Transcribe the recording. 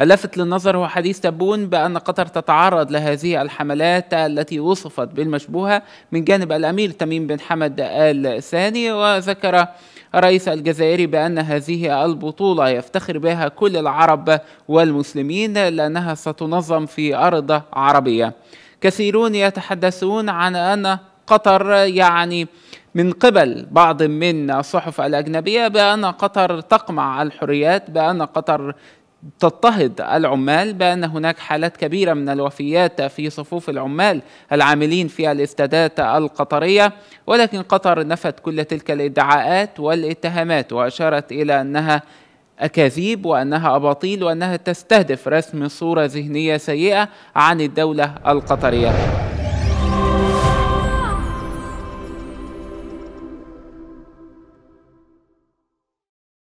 اللفت للنظر هو حديث تبون بأن قطر تتعرض لهذه الحملات التي وصفت بالمشبوهة من جانب الأمير تميم بن حمد آل الثاني وذكر الرئيس الجزائري بأن هذه البطولة يفتخر بها كل العرب والمسلمين لأنها ستنظم في أرض عربية كثيرون يتحدثون عن أن قطر يعني من قبل بعض من الصحف الأجنبية بأن قطر تقمع الحريات بأن قطر تضطهد العمال بأن هناك حالات كبيرة من الوفيات في صفوف العمال العاملين في الاستادات القطرية ولكن قطر نفت كل تلك الادعاءات والاتهامات وأشارت إلى أنها أكاذيب وأنها أباطيل وأنها تستهدف رسم صورة ذهنية سيئة عن الدولة القطرية